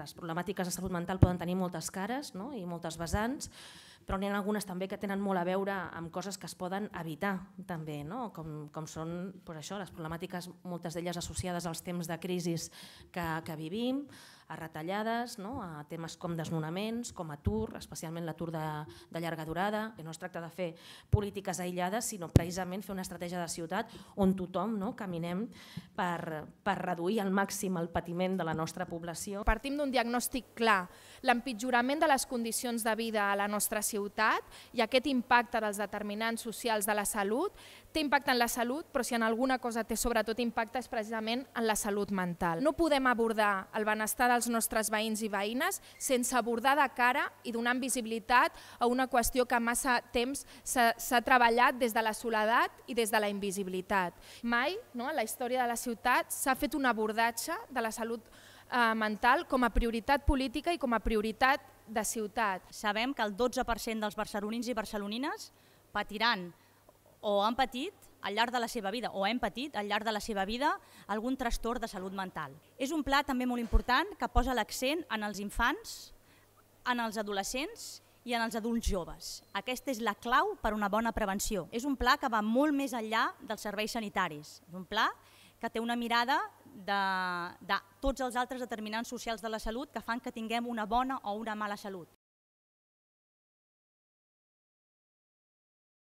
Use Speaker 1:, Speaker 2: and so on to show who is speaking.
Speaker 1: les problemàtiques de salut mental poden tenir moltes cares no? i moltes vessants, però n'hi ha algunes també que tenen molt a veure amb coses que es poden evitar també, no? com, com són doncs això, les problemàtiques, moltes d'elles associades als temps de crisi que, que vivim, a retallades, no? a temes com desnonaments, com atur, especialment l'atur de, de llarga durada, que no es tracta de fer polítiques aïllades, sinó precisament fer una estratègia de ciutat on tothom no? caminem per, per reduir al màxim el patiment de la nostra població. Partim
Speaker 2: d'un diagnòstic clar, l'empitjorament de les condicions de vida a la nostra ciutat ciutat i aquest impacte dels determinants socials de la salut té impacte en la salut, però si en alguna cosa té sobretot impacte és precisament en la salut mental. No podem abordar el benestar dels nostres veïns i veïnes sense abordar de cara i donant visibilitat a una qüestió que massa temps s'ha treballat des de la soledat i des de la invisibilitat. Mai, no, en la història de la ciutat, s'ha fet un abordatge de la salut mental eh, mental com a
Speaker 3: prioritat política i com a prioritat de ciutat. Sabem que el 12% dels barcelonins i barcelonines patiran o han patit al llarg de la seva vida, o hem patit al llarg de la seva vida, algun trastorn de salut mental. És un pla també molt important que posa l'accent en els infants, en els adolescents i en els adults joves. Aquesta és la clau per a una bona prevenció. És un pla que va molt més enllà dels serveis sanitaris. És un pla que té una mirada de, de tots els altres determinants socials de la salut que fan que tinguem una bona o una mala salut.